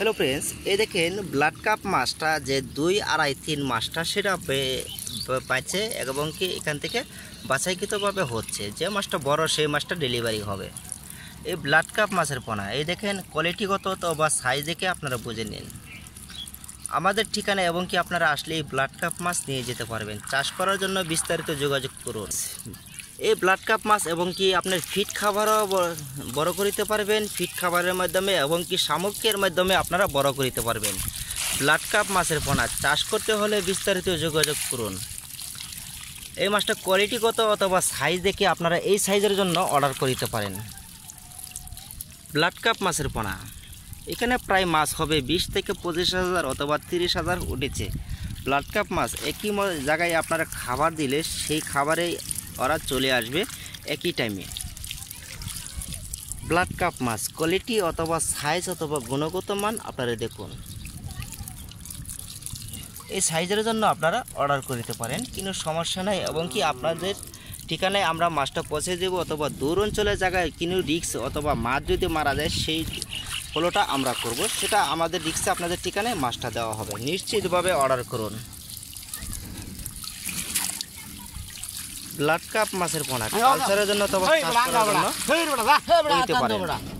hello friends এ দেখেন blood carp মাছটা যে দুই আড়াই তিন মাছটা সেটা পাচ্ছে এবং কি এখান থেকে বাছাইকৃতভাবে হচ্ছে যে মাছটা বড় সেই মাছটা ডেলিভারি হবে এই ব্লাড কাপ মাছের পোনা এই দেখেন কোয়ালিটিগত তো বা সাইজ দেখে আপনারা বুঝে নিন আমাদের ঠিকানা এবং কি আপনারা আসলে এই ব্লাড কাপ মাছ নিয়ে যেতে পারবেন চাষ করার জন্য বিস্তারিত যোগাযোগ করুন এই ব্লাড কাপ মাছ এবং কি আপনার ফিট খাবারও বড় করিতে পারবেন ফিট খাবারের মাধ্যমে এবং কি সামগ্রীর মাধ্যমে আপনারা বড় করিতে পারবেন ব্লাড কাপ মাছের পোনা চাষ করতে হলে বিস্তারিত যোগাযোগ করুন এই মাছটা কোয়ালিটিগত অথবা সাইজ দেখে আপনারা এই সাইজের জন্য অর্ডার করিতে পারেন ব্লাড কাপ মাছের পোনা এখানে প্রায় মাছ হবে বিশ থেকে পঁচিশ হাজার অথবা তিরিশ হাজার উঠেছে ব্লাড কাপ মাছ একই জায়গায় আপনারা খাবার দিলে সেই খাবারে ওরা চলে আসবে একই টাইমে ব্লাড কাপ মাছ কোয়ালিটি অথবা সাইজ অথবা গুণগত মান আপনারা দেখুন এই সাইজের জন্য আপনারা অর্ডার করতে পারেন কিন্তু সমস্যা নাই এবং কি আপনাদের ঠিকানায় আমরা মাছটা পৌঁছে দেব অথবা দূর অঞ্চলের জায়গায় কিন্তু রিক্স অথবা মাছ যদি মারা যায় সেই ফলোটা আমরা করব সেটা আমাদের রিক্সে আপনাদের ঠিকানায় মাছটা দেওয়া হবে নিশ্চিতভাবে অর্ডার করুন ব্লাড কাপ মাছের পোনা হ্যাঁ, কালচারের জন্য তবে নিতে পারেন